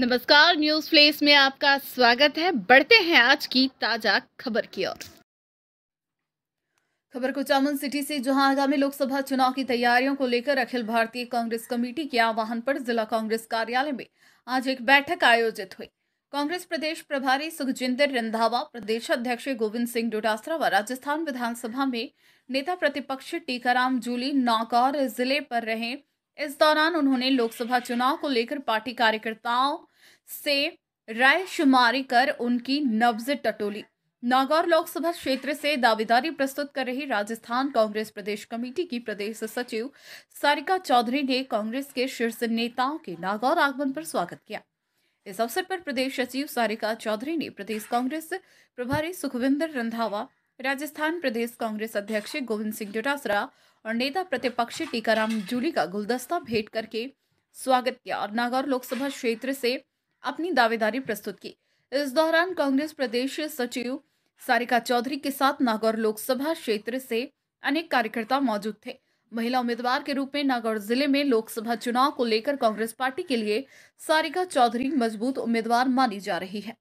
नमस्कार news place में आपका स्वागत है बढ़ते हैं आज की ताजा खबर की ओर खबर को चामन सिटी से जहां आगामी लोकसभा चुनाव की तैयारियों को लेकर अखिल भारतीय कांग्रेस कमेटी के आह्वान पर जिला कांग्रेस कार्यालय में आज एक बैठक आयोजित हुई कांग्रेस प्रदेश प्रभारी सुखजिंदर रंधावा प्रदेश अध्यक्ष गोविंद सिंह डोटासरा व राजस्थान विधानसभा में नेता प्रतिपक्ष टीकाराम जूली नागौर जिले पर रहे इस दौरान उन्होंने लोकसभा चुनाव को लेकर पार्टी कार्यकर्ताओं से राय शुमारी कर उनकी नब्ज टटोली नागौर लोकसभा क्षेत्र से दावेदारी प्रस्तुत कर रही राजस्थान कांग्रेस प्रदेश कमेटी की प्रदेश सचिव सारिका चौधरी ने कांग्रेस के शीर्ष नेताओं के नागौर आगमन पर स्वागत किया इस अवसर पर प्रदेश सचिव सारिका चौधरी ने प्रदेश कांग्रेस प्रभारी सुखविंदर रंधावा राजस्थान प्रदेश कांग्रेस अध्यक्ष गोविंद सिंह डोटासरा और नेता प्रतिपक्ष टीकाराम जूली का गुलदस्ता भेंट करके स्वागत किया और नागौर लोकसभा क्षेत्र से अपनी दावेदारी प्रस्तुत की इस दौरान कांग्रेस प्रदेश सचिव सारिका चौधरी के साथ नागौर लोकसभा क्षेत्र से अनेक कार्यकर्ता मौजूद थे महिला उम्मीदवार के रूप में नागौर जिले में लोकसभा चुनाव को लेकर कांग्रेस पार्टी के लिए सारिका चौधरी मजबूत उम्मीदवार मानी जा रही है